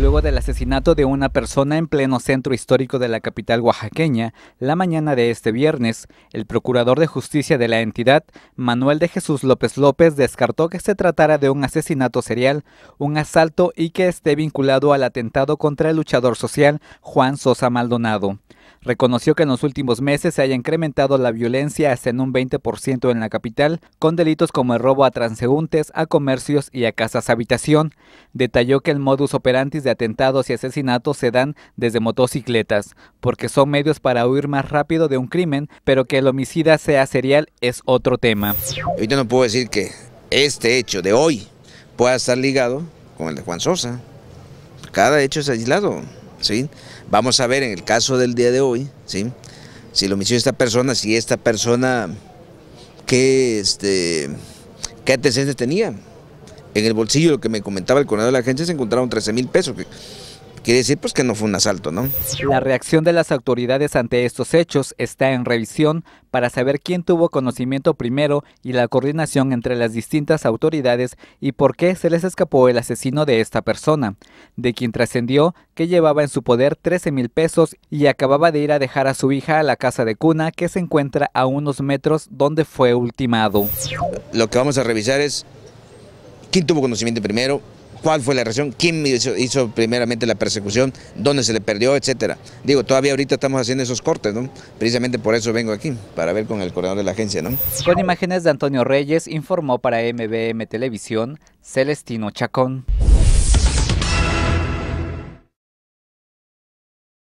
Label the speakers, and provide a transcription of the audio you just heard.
Speaker 1: Luego del asesinato de una persona en pleno centro histórico de la capital oaxaqueña, la mañana de este viernes, el procurador de justicia de la entidad, Manuel de Jesús López López, descartó que se tratara de un asesinato serial, un asalto y que esté vinculado al atentado contra el luchador social Juan Sosa Maldonado. Reconoció que en los últimos meses se haya incrementado la violencia hasta en un 20% en la capital, con delitos como el robo a transeúntes, a comercios y a casas habitación. Detalló que el modus operandi de atentados y asesinatos se dan desde motocicletas, porque son medios para huir más rápido de un crimen, pero que el homicida sea serial es otro tema. Ahorita no puedo decir
Speaker 2: que este hecho de hoy
Speaker 1: pueda estar ligado
Speaker 2: con el de Juan Sosa. Cada hecho es aislado. ¿sí? Vamos a ver en el caso del día de hoy, ¿sí? Si lo homicidio esta persona, si esta persona, ¿qué, este, qué tenía? En el bolsillo, lo que me comentaba el coronel de la agencia, se encontraron 13 mil pesos, Quiere decir pues que no fue un asalto, ¿no?
Speaker 1: La reacción de las autoridades ante estos hechos está en revisión para saber quién tuvo conocimiento primero y la coordinación entre las distintas autoridades y por qué se les escapó el asesino de esta persona, de quien trascendió que llevaba en su poder 13 mil pesos y acababa de ir a dejar a su hija a la casa de cuna que se encuentra a unos metros donde fue ultimado. Lo que vamos a revisar es quién tuvo conocimiento primero,
Speaker 2: cuál fue la reacción? quién hizo, primeramente la persecución, dónde se le perdió, etcétera. Digo, todavía ahorita estamos haciendo esos cortes, ¿no? Precisamente por eso vengo aquí, para ver con el coordinador de la agencia, ¿no?
Speaker 1: Con imágenes de Antonio Reyes, informó para MBM Televisión Celestino Chacón.